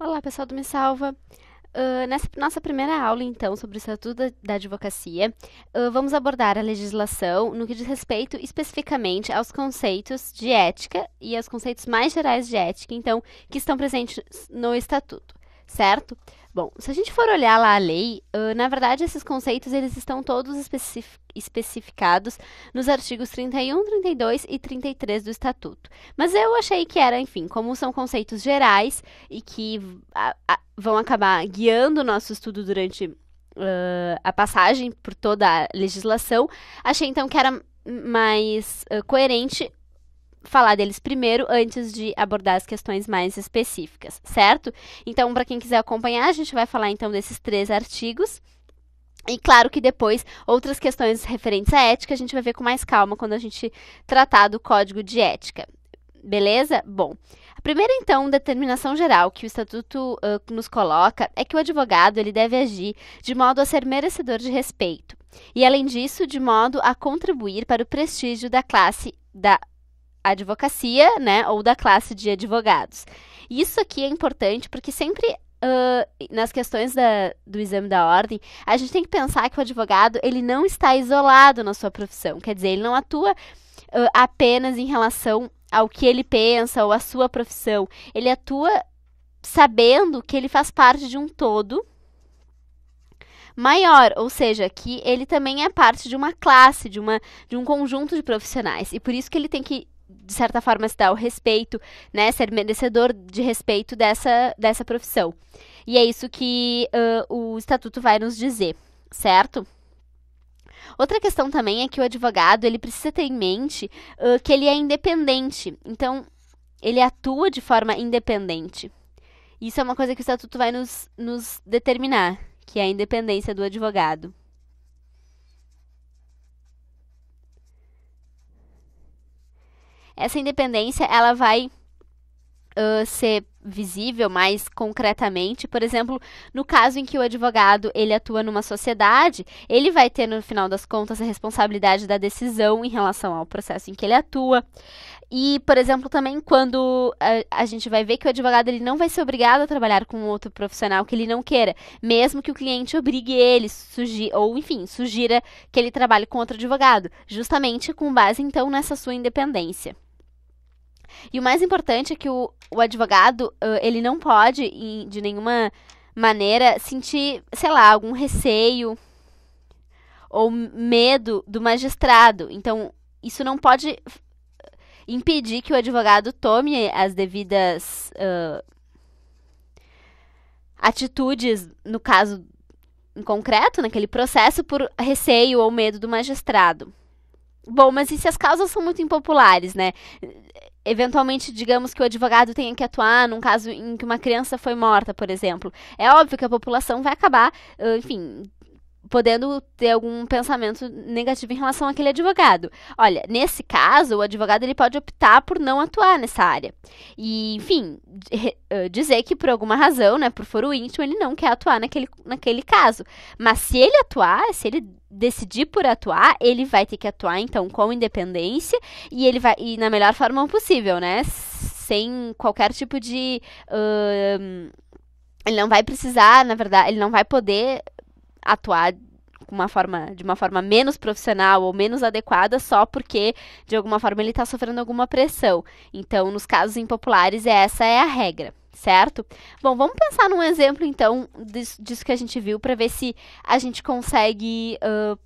Olá, pessoal do Me Salva! Uh, nessa nossa primeira aula, então, sobre o Estatuto da, da Advocacia, uh, vamos abordar a legislação no que diz respeito especificamente aos conceitos de ética e aos conceitos mais gerais de ética, então, que estão presentes no Estatuto, certo? Bom, se a gente for olhar lá a lei, uh, na verdade esses conceitos eles estão todos especificados nos artigos 31, 32 e 33 do Estatuto. Mas eu achei que era, enfim, como são conceitos gerais e que a, a, vão acabar guiando o nosso estudo durante uh, a passagem por toda a legislação, achei então que era mais uh, coerente falar deles primeiro antes de abordar as questões mais específicas, certo? Então, para quem quiser acompanhar, a gente vai falar então desses três artigos. E claro que depois outras questões referentes à ética a gente vai ver com mais calma quando a gente tratar do código de ética. Beleza? Bom. A primeira, então, determinação geral que o Estatuto uh, nos coloca é que o advogado ele deve agir de modo a ser merecedor de respeito. E, além disso, de modo a contribuir para o prestígio da classe da advocacia, né, ou da classe de advogados. Isso aqui é importante porque sempre Uh, nas questões da, do exame da ordem, a gente tem que pensar que o advogado ele não está isolado na sua profissão. Quer dizer, ele não atua uh, apenas em relação ao que ele pensa ou à sua profissão. Ele atua sabendo que ele faz parte de um todo maior, ou seja, que ele também é parte de uma classe, de, uma, de um conjunto de profissionais. E por isso que ele tem que de certa forma, se dar o respeito, né? Ser merecedor de respeito dessa, dessa profissão. E é isso que uh, o estatuto vai nos dizer, certo? Outra questão também é que o advogado ele precisa ter em mente uh, que ele é independente. Então, ele atua de forma independente. Isso é uma coisa que o estatuto vai nos, nos determinar, que é a independência do advogado. essa independência ela vai uh, ser visível mais concretamente, por exemplo, no caso em que o advogado ele atua numa sociedade, ele vai ter no final das contas a responsabilidade da decisão em relação ao processo em que ele atua. E, por exemplo, também quando a, a gente vai ver que o advogado ele não vai ser obrigado a trabalhar com outro profissional que ele não queira, mesmo que o cliente obrigue ele, sugi ou enfim, sugira que ele trabalhe com outro advogado, justamente com base então nessa sua independência. E o mais importante é que o, o advogado, uh, ele não pode, em, de nenhuma maneira, sentir, sei lá, algum receio ou medo do magistrado. Então, isso não pode impedir que o advogado tome as devidas uh, atitudes, no caso em concreto, naquele processo, por receio ou medo do magistrado. Bom, mas e se as causas são muito impopulares, né? Eventualmente, digamos que o advogado tenha que atuar num caso em que uma criança foi morta, por exemplo. É óbvio que a população vai acabar, enfim, podendo ter algum pensamento negativo em relação àquele advogado. Olha, nesse caso, o advogado ele pode optar por não atuar nessa área. E, enfim, eh, dizer que por alguma razão, né, por foro íntimo, ele não quer atuar naquele, naquele caso. Mas se ele atuar, se ele decidir por atuar, ele vai ter que atuar então com independência e ele vai e na melhor forma possível, né? Sem qualquer tipo de uh, ele não vai precisar, na verdade, ele não vai poder atuar uma forma, de uma forma menos profissional ou menos adequada só porque, de alguma forma, ele está sofrendo alguma pressão. Então, nos casos impopulares, essa é a regra, certo? Bom, vamos pensar num exemplo, então, disso, disso que a gente viu, para ver se a gente consegue uh,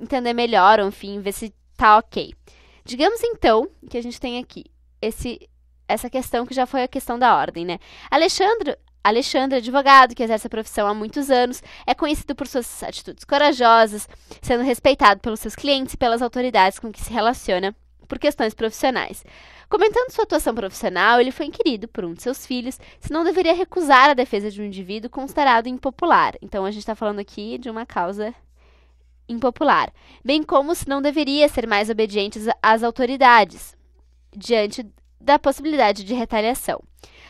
entender melhor, ou, enfim, ver se tá ok. Digamos, então, que a gente tem aqui esse essa questão que já foi a questão da ordem, né? Alexandre, Alexandre, advogado que exerce a profissão há muitos anos, é conhecido por suas atitudes corajosas, sendo respeitado pelos seus clientes e pelas autoridades com que se relaciona por questões profissionais. Comentando sua atuação profissional, ele foi inquirido por um de seus filhos se não deveria recusar a defesa de um indivíduo considerado impopular. Então, a gente está falando aqui de uma causa impopular, bem como se não deveria ser mais obediente às autoridades diante da possibilidade de retaliação.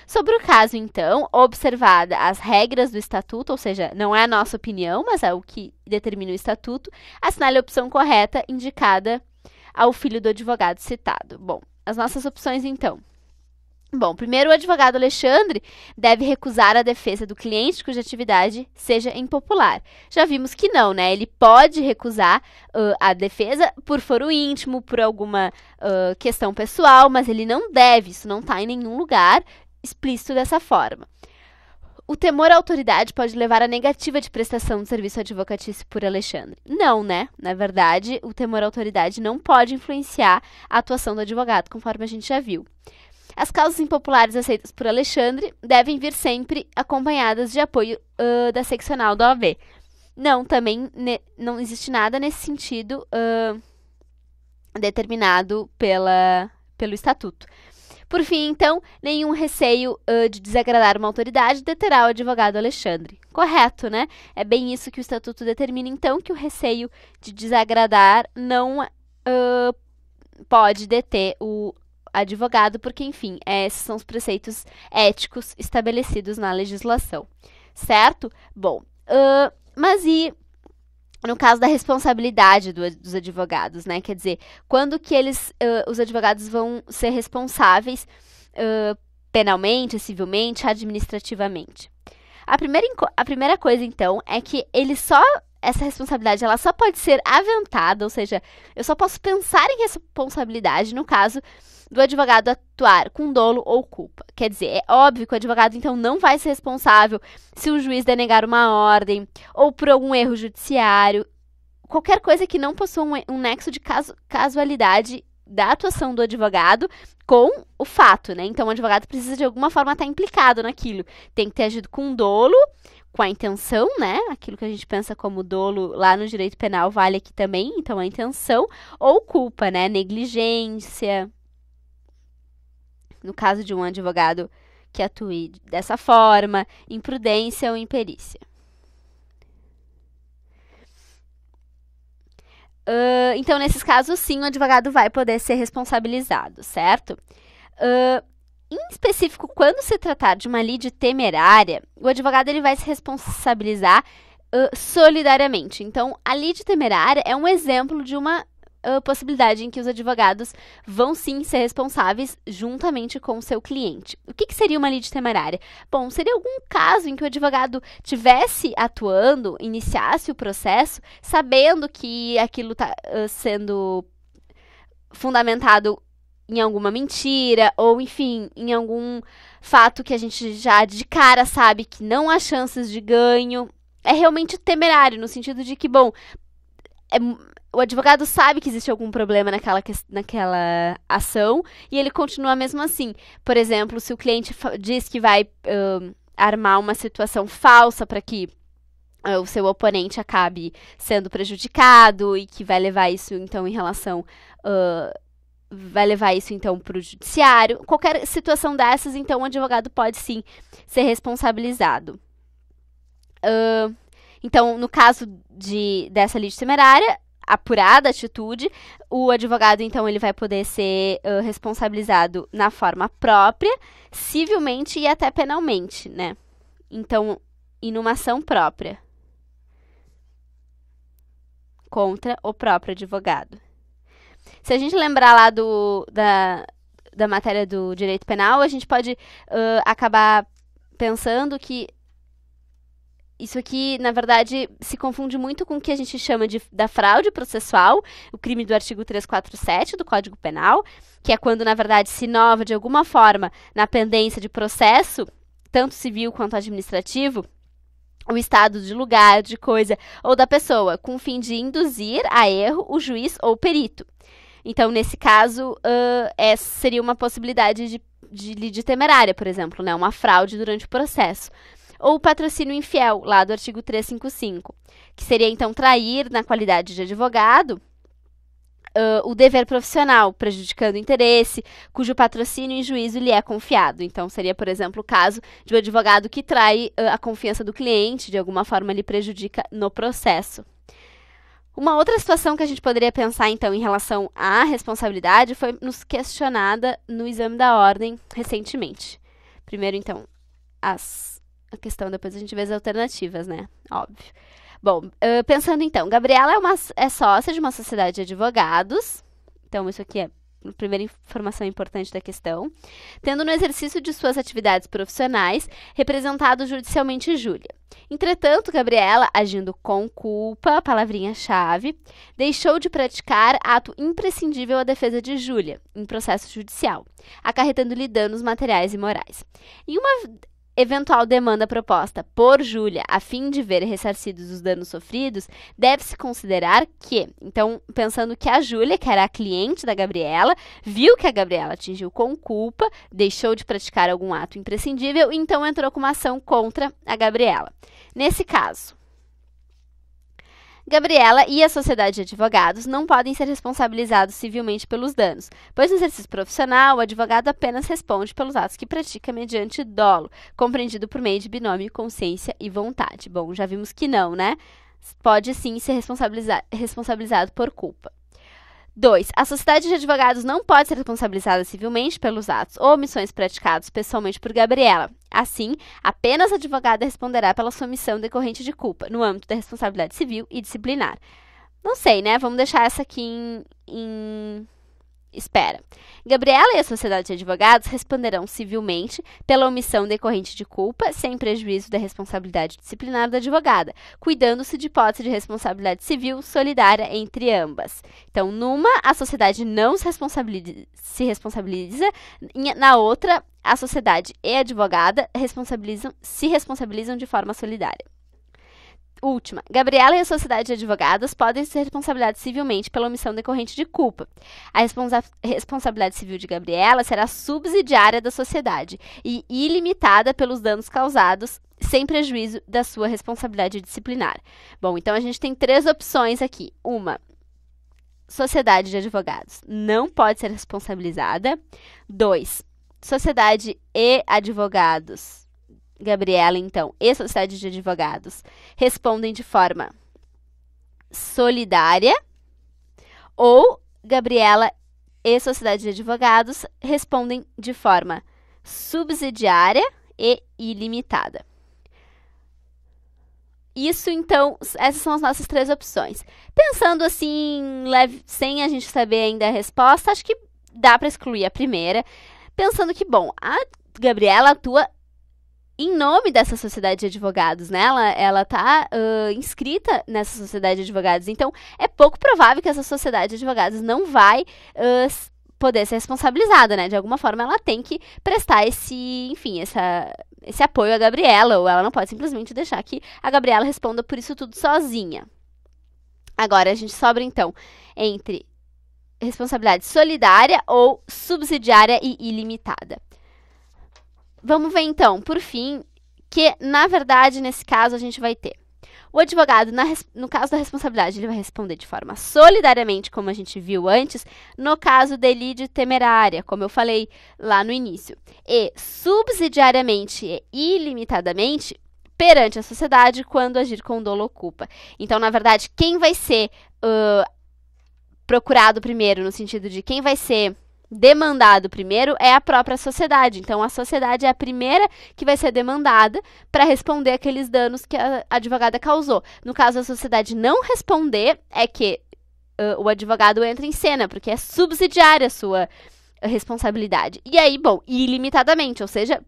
Sobre o caso, então, observada as regras do estatuto, ou seja, não é a nossa opinião, mas é o que determina o estatuto, assinale a opção correta indicada ao filho do advogado citado. Bom, as nossas opções, então. Bom, primeiro, o advogado Alexandre deve recusar a defesa do cliente cuja atividade seja impopular. Já vimos que não, né? Ele pode recusar uh, a defesa por foro íntimo, por alguma uh, questão pessoal, mas ele não deve, isso não está em nenhum lugar explícito dessa forma. O temor à autoridade pode levar à negativa de prestação do serviço advocatício por Alexandre. Não, né? Na verdade, o temor à autoridade não pode influenciar a atuação do advogado, conforme a gente já viu. As causas impopulares aceitas por Alexandre devem vir sempre acompanhadas de apoio uh, da seccional da OAB. Não, também ne, não existe nada nesse sentido uh, determinado pela, pelo estatuto. Por fim, então, nenhum receio uh, de desagradar uma autoridade deterá o advogado Alexandre. Correto, né? É bem isso que o estatuto determina, então, que o receio de desagradar não uh, pode deter o advogado, porque, enfim, é, esses são os preceitos éticos estabelecidos na legislação, certo? Bom, uh, mas e no caso da responsabilidade do, dos advogados, né? Quer dizer, quando que eles, uh, os advogados vão ser responsáveis uh, penalmente, civilmente, administrativamente? A primeira, a primeira coisa, então, é que eles só essa responsabilidade ela só pode ser aventada, ou seja, eu só posso pensar em responsabilidade no caso do advogado atuar com dolo ou culpa. Quer dizer, é óbvio que o advogado então não vai ser responsável se o juiz denegar uma ordem ou por algum erro judiciário, qualquer coisa que não possua um, um nexo de caso casualidade da atuação do advogado com o fato, né? Então o advogado precisa de alguma forma estar implicado naquilo. Tem que ter agido com dolo, com a intenção, né? Aquilo que a gente pensa como dolo lá no direito penal vale aqui também, então a intenção ou culpa, né? Negligência, no caso de um advogado que atue dessa forma, imprudência ou imperícia. Uh, então, nesses casos, sim, o advogado vai poder ser responsabilizado, certo? Uh, em específico, quando se tratar de uma lide temerária, o advogado ele vai se responsabilizar uh, solidariamente. Então, a lide temerária é um exemplo de uma uh, possibilidade em que os advogados vão sim ser responsáveis juntamente com o seu cliente. O que, que seria uma lide temerária? Bom, seria algum caso em que o advogado tivesse atuando, iniciasse o processo, sabendo que aquilo está uh, sendo fundamentado em alguma mentira ou enfim, em algum fato que a gente já de cara sabe que não há chances de ganho. É realmente temerário no sentido de que, bom, é, o advogado sabe que existe algum problema naquela, naquela ação e ele continua mesmo assim. Por exemplo, se o cliente diz que vai uh, armar uma situação falsa para que uh, o seu oponente acabe sendo prejudicado e que vai levar isso então em relação. Uh, vai levar isso então para o judiciário. Qualquer situação dessas, então o advogado pode sim ser responsabilizado. Uh, então, no caso de, dessa lide temerária, apurada a atitude, o advogado então ele vai poder ser uh, responsabilizado na forma própria, civilmente e até penalmente, né? Então, e numa ação própria contra o próprio advogado. Se a gente lembrar lá do, da, da matéria do direito penal, a gente pode uh, acabar pensando que isso aqui, na verdade, se confunde muito com o que a gente chama de, da fraude processual, o crime do artigo 347 do Código Penal, que é quando, na verdade, se inova de alguma forma na pendência de processo, tanto civil quanto administrativo, o estado de lugar, de coisa ou da pessoa, com o fim de induzir a erro o juiz ou o perito. Então, nesse caso, uh, essa é, seria uma possibilidade de, de, de temerária, por exemplo, né? uma fraude durante o processo ou o patrocínio infiel, lá do artigo 355, que seria então trair, na qualidade de advogado, Uh, o dever profissional, prejudicando o interesse, cujo patrocínio em juízo lhe é confiado. Então, seria, por exemplo, o caso de um advogado que trai uh, a confiança do cliente, de alguma forma lhe prejudica no processo. Uma outra situação que a gente poderia pensar, então, em relação à responsabilidade foi nos questionada no exame da ordem recentemente. Primeiro, então, as a questão, depois a gente vê as alternativas, né? Óbvio. Bom, uh, pensando então, Gabriela é, uma, é sócia de uma sociedade de advogados, então isso aqui é a primeira informação importante da questão, tendo no exercício de suas atividades profissionais representado judicialmente Júlia. Entretanto, Gabriela, agindo com culpa, palavrinha-chave, deixou de praticar ato imprescindível à defesa de Júlia em processo judicial, acarretando-lhe danos materiais e morais. Em uma eventual demanda proposta por Júlia a fim de ver ressarcidos os danos sofridos, deve-se considerar que, então, pensando que a Júlia, que era a cliente da Gabriela, viu que a Gabriela atingiu com culpa, deixou de praticar algum ato imprescindível e então entrou com uma ação contra a Gabriela. Nesse caso, Gabriela e a Sociedade de Advogados não podem ser responsabilizados civilmente pelos danos, pois no exercício profissional, o advogado apenas responde pelos atos que pratica mediante dolo, compreendido por meio de binômio consciência e vontade. Bom, já vimos que não, né? Pode sim ser responsabilizado por culpa. 2. A sociedade de advogados não pode ser responsabilizada civilmente pelos atos ou omissões praticados pessoalmente por Gabriela, Assim, apenas a advogada responderá pela sua missão decorrente de culpa, no âmbito da responsabilidade civil e disciplinar. Não sei, né? Vamos deixar essa aqui em, em espera. Gabriela e a Sociedade de Advogados responderão civilmente pela omissão decorrente de culpa, sem prejuízo da responsabilidade disciplinar da advogada, cuidando-se de hipótese de responsabilidade civil solidária entre ambas. Então, numa, a sociedade não se responsabiliza, se responsabiliza na outra, a sociedade e a advogada responsabilizam, se responsabilizam de forma solidária. Última. Gabriela e a sociedade de advogados podem ser responsabilizados civilmente pela omissão decorrente de culpa. A responsa responsabilidade civil de Gabriela será subsidiária da sociedade e ilimitada pelos danos causados, sem prejuízo da sua responsabilidade disciplinar. Bom, então a gente tem três opções aqui. Uma, sociedade de advogados não pode ser responsabilizada. Dois, sociedade e advogados Gabriela, então, e Sociedade de Advogados respondem de forma solidária ou Gabriela e Sociedade de Advogados respondem de forma subsidiária e ilimitada. Isso, então, essas são as nossas três opções. Pensando assim, leve, sem a gente saber ainda a resposta, acho que dá para excluir a primeira. Pensando que, bom, a Gabriela atua em nome dessa sociedade de advogados, né? Ela, ela tá uh, inscrita nessa sociedade de advogados. Então, é pouco provável que essa sociedade de advogados não vai uh, poder ser responsabilizada, né? De alguma forma, ela tem que prestar esse, enfim, essa, esse apoio à Gabriela, ou ela não pode simplesmente deixar que a Gabriela responda por isso tudo sozinha. Agora, a gente sobra, então, entre responsabilidade solidária ou subsidiária e ilimitada. Vamos ver então, por fim, que na verdade nesse caso a gente vai ter o advogado, na, no caso da responsabilidade, ele vai responder de forma solidariamente, como a gente viu antes, no caso dele de temerária, como eu falei lá no início, e subsidiariamente e ilimitadamente perante a sociedade quando agir com dolo ou culpa. Então, na verdade, quem vai ser uh, procurado primeiro, no sentido de quem vai ser demandado primeiro é a própria sociedade. Então, a sociedade é a primeira que vai ser demandada para responder aqueles danos que a advogada causou. No caso, da sociedade não responder, é que uh, o advogado entra em cena, porque é subsidiária a sua responsabilidade. E aí, bom, ilimitadamente, ou seja,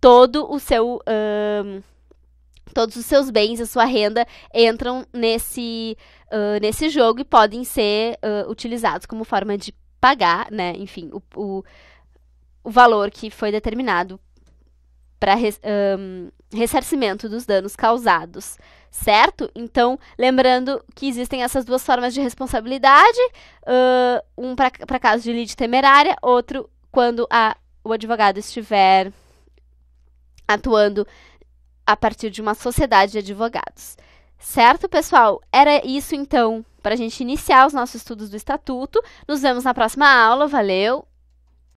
todo o seu. Uh, todos os seus bens, a sua renda entram nesse, uh, nesse jogo e podem ser uh, utilizados como forma de pagar, né, enfim, o, o, o valor que foi determinado para res, um, ressarcimento dos danos causados, certo? Então, lembrando que existem essas duas formas de responsabilidade, uh, um para caso de lide temerária, outro quando a, o advogado estiver atuando a partir de uma sociedade de advogados. Certo, pessoal? Era isso então para a gente iniciar os nossos estudos do Estatuto. Nos vemos na próxima aula. Valeu!